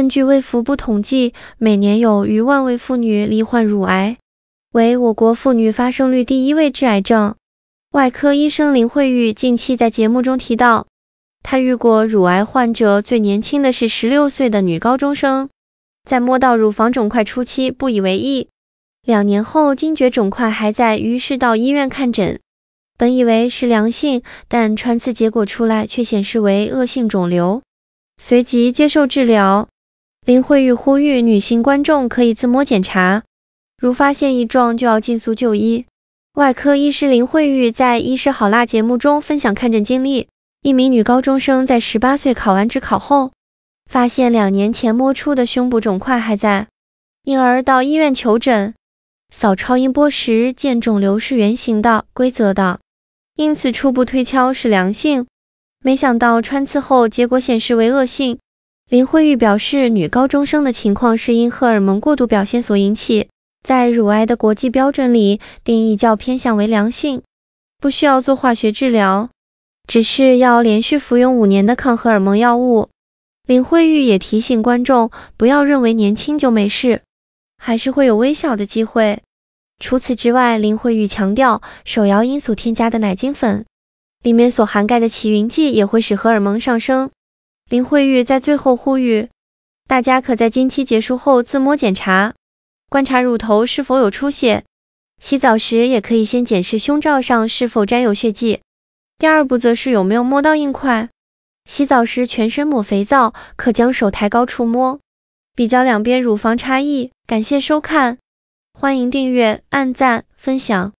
根据卫福部统计，每年有逾万位妇女罹患乳癌，为我国妇女发生率第一位致癌症。外科医生林慧玉近期在节目中提到，她遇过乳癌患者最年轻的是十六岁的女高中生，在摸到乳房肿块初期不以为意，两年后惊觉肿块还在，于是到医院看诊，本以为是良性，但穿刺结果出来却显示为恶性肿瘤，随即接受治疗。林慧玉呼吁女性观众可以自摸检查，如发现异状就要尽速就医。外科医师林慧玉在《医师好辣》节目中分享看诊经历，一名女高中生在十八岁考完职考后，发现两年前摸出的胸部肿块还在，因而到医院求诊。扫超音波时见肿瘤是圆形的、规则的，因此初步推敲是良性，没想到穿刺后结果显示为恶性。林慧玉表示，女高中生的情况是因荷尔蒙过度表现所引起，在乳癌的国际标准里，定义较偏向为良性，不需要做化学治疗，只是要连续服用五年的抗荷尔蒙药物。林慧玉也提醒观众，不要认为年轻就没事，还是会有微小的机会。除此之外，林慧玉强调，手摇因素添加的奶精粉，里面所含钙的起云剂也会使荷尔蒙上升。林慧玉在最后呼吁，大家可在经期结束后自摸检查，观察乳头是否有出血。洗澡时也可以先检视胸罩上是否沾有血迹。第二步则是有没有摸到硬块。洗澡时全身抹肥皂，可将手抬高触摸，比较两边乳房差异。感谢收看，欢迎订阅、按赞、分享。